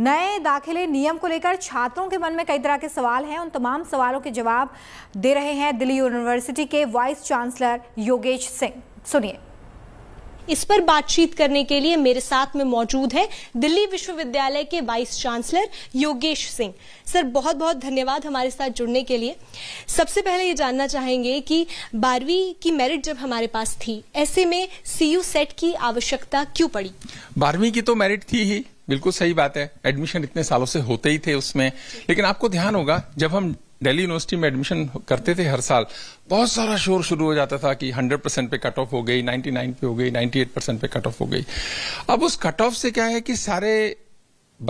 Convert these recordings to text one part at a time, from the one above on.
नए दाखिले नियम को लेकर छात्रों के मन में कई तरह के सवाल हैं उन तमाम सवालों के जवाब दे रहे हैं दिल्ली यूनिवर्सिटी के वाइस चांसलर योगेश सिंह सुनिए इस पर बातचीत करने के लिए मेरे साथ में मौजूद है दिल्ली विश्वविद्यालय के vice chancellor Yogesh Singh sir बहुत बहुत धन्यवाद हमारे साथ जुड़ने के लिए सबसे पहले ये जानना चाहेंगे कि बारहवीं की मेरिट जब हमारे पास थी ऐसे में सीयू सेट की आवश्यकता क्यों पड़ी बारहवीं की तो मेरिट थी ही बिल्कुल सही बात है एडमिशन इतने सालों से होते ही थे उसमें लेकिन आपको ध्यान होगा जब हम दिल्ली यूनिवर्सिटी में एडमिशन करते थे हर साल बहुत सारा शोर शुरू हो जाता था कि 100 परसेंट पे कट ऑफ हो गई 99 पे हो गई 98 परसेंट पे कट ऑफ हो गई अब उस कट ऑफ से क्या है कि सारे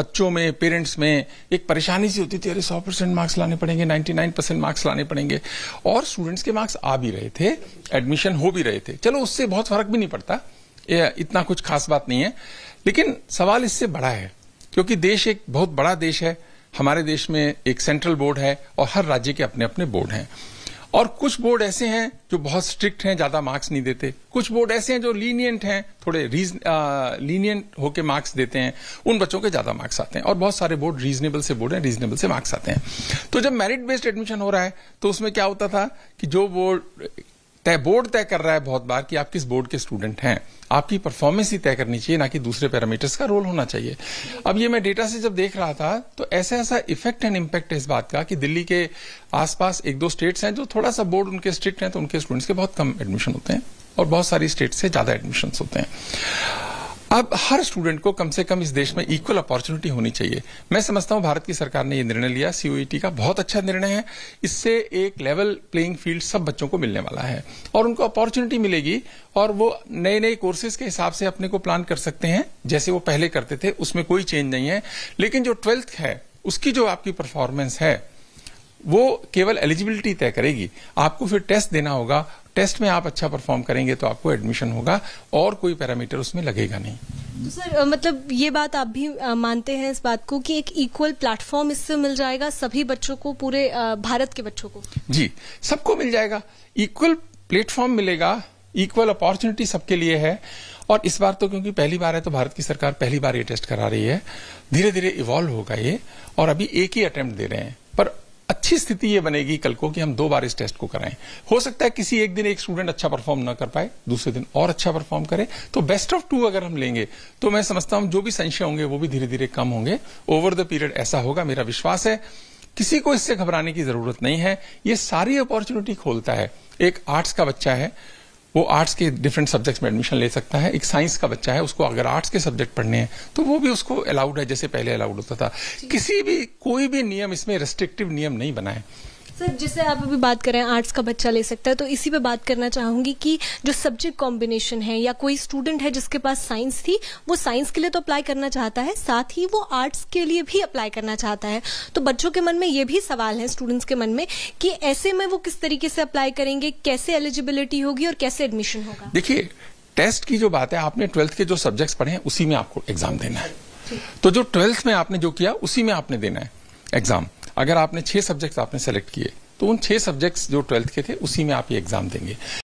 बच्चों में पेरेंट्स में एक परेशानी सी होती थी अरे 100 परसेंट मार्क्स लाने पड़ेंगे 99 परसेंट मार्क्स लाने पड़ेंगे और स्टूडेंट्स के मार्क्स आ भी रहे थे एडमिशन हो भी रहे थे चलो उससे बहुत फर्क भी नहीं पड़ता ये इतना कुछ खास बात नहीं है लेकिन सवाल इससे बड़ा है क्योंकि देश एक बहुत बड़ा देश है हमारे देश में एक सेंट्रल बोर्ड है और हर राज्य के अपने अपने बोर्ड हैं और कुछ बोर्ड ऐसे हैं जो बहुत स्ट्रिक्ट हैं ज्यादा मार्क्स नहीं देते कुछ बोर्ड ऐसे हैं जो लीनियंट हैं थोड़े रीज लीनियंट होके मार्क्स देते हैं उन बच्चों के ज्यादा मार्क्स आते हैं और बहुत सारे बोर्ड रीजनेबल से बोर्ड हैं रीजनेबल से मार्क्स आते हैं तो जब मेरिट बेस्ड एडमिशन हो रहा है तो उसमें क्या होता था कि जो बोर्ड तय बोर्ड तय कर रहा है बहुत बार कि आप किस बोर्ड के स्टूडेंट हैं आपकी परफॉर्मेंस ही तय करनी चाहिए ना कि दूसरे पैरामीटर्स का रोल होना चाहिए अब ये मैं डेटा से जब देख रहा था तो ऐसा ऐसा इफेक्ट एंड इम्पैक्ट है इस बात का कि दिल्ली के आसपास एक दो स्टेट्स हैं जो थोड़ा सा बोर्ड उनके स्ट्रिक्ट हैं तो उनके स्टूडेंट्स के बहुत कम एडमिशन होते हैं और बहुत सारी स्टेट से ज्यादा एडमिशन होते हैं अब हर स्टूडेंट को कम से कम इस देश में इक्वल अपॉर्चुनिटी होनी चाहिए मैं समझता हूं भारत की सरकार ने यह निर्णय लिया सीओईटी e का बहुत अच्छा निर्णय है इससे एक लेवल प्लेइंग फील्ड सब बच्चों को मिलने वाला है और उनको अपॉर्चुनिटी मिलेगी और वो नए नए कोर्सेज के हिसाब से अपने को प्लान कर सकते हैं जैसे वो पहले करते थे उसमें कोई चेंज नहीं है लेकिन जो ट्वेल्थ है उसकी जो आपकी परफॉर्मेंस है वो केवल एलिजिबिलिटी तय करेगी आपको फिर टेस्ट देना होगा टेस्ट में आप अच्छा परफॉर्म करेंगे तो आपको एडमिशन होगा और कोई पैरामीटर उसमें लगेगा नहीं तो सर मतलब ये बात आप भी मानते हैं इस बात को कि एक इक्वल प्लेटफॉर्म इससे मिल जाएगा सभी बच्चों को पूरे भारत के बच्चों को जी सबको मिल जाएगा इक्वल प्लेटफॉर्म मिलेगा इक्वल अपॉर्चुनिटी सबके लिए है और इस बार तो क्योंकि पहली बार है तो भारत की सरकार पहली बार ये टेस्ट करा रही है धीरे धीरे इवॉल्व होगा ये और अभी एक ही अटेम्प्ट दे रहे हैं पर अच्छी स्थिति ये बनेगी कल को कि हम दो बार इस टेस्ट को कराएं हो सकता है किसी एक दिन एक स्टूडेंट अच्छा परफॉर्म ना कर पाए दूसरे दिन और अच्छा परफॉर्म करे तो बेस्ट ऑफ टू अगर हम लेंगे तो मैं समझता हूं जो भी संशय होंगे वो भी धीरे धीरे कम होंगे ओवर द पीरियड ऐसा होगा मेरा विश्वास है किसी को इससे घबराने की जरूरत नहीं है ये सारी अपॉर्चुनिटी खोलता है एक आर्ट्स का बच्चा है वो आर्ट्स के डिफरेंट सब्जेक्ट्स में एडमिशन ले सकता है एक साइंस का बच्चा है उसको अगर आर्ट्स के सब्जेक्ट पढ़ने हैं तो वो भी उसको अलाउड है जैसे पहले अलाउड होता था किसी भी कोई भी नियम इसमें रेस्ट्रिक्टिव नियम नहीं बनाए सर जिसे आप अभी बात करें आर्ट्स का बच्चा ले सकता है तो इसी पे बात करना चाहूंगी कि जो सब्जेक्ट कॉम्बिनेशन है या कोई स्टूडेंट है जिसके पास साइंस थी वो साइंस के लिए तो अप्लाई करना चाहता है साथ ही वो आर्ट्स के लिए भी अप्लाई करना चाहता है तो बच्चों के मन में ये भी सवाल है स्टूडेंट्स के मन में कि ऐसे में वो किस तरीके से अप्लाई करेंगे कैसे एलिजिबिलिटी होगी और कैसे एडमिशन होगा देखिए टेस्ट की जो बात है आपने ट्वेल्थ के जो सब्जेक्ट पढ़े हैं उसी में आपको एग्जाम देना है तो जो ट्वेल्थ में आपने जो किया उसी में आपने देना है एग्जाम अगर आपने छह सब्जेक्ट्स आपने सेलेक्ट किए तो उन छह सब्जेक्ट्स जो ट्वेल्थ के थे उसी में आप ये एग्ज़ाम देंगे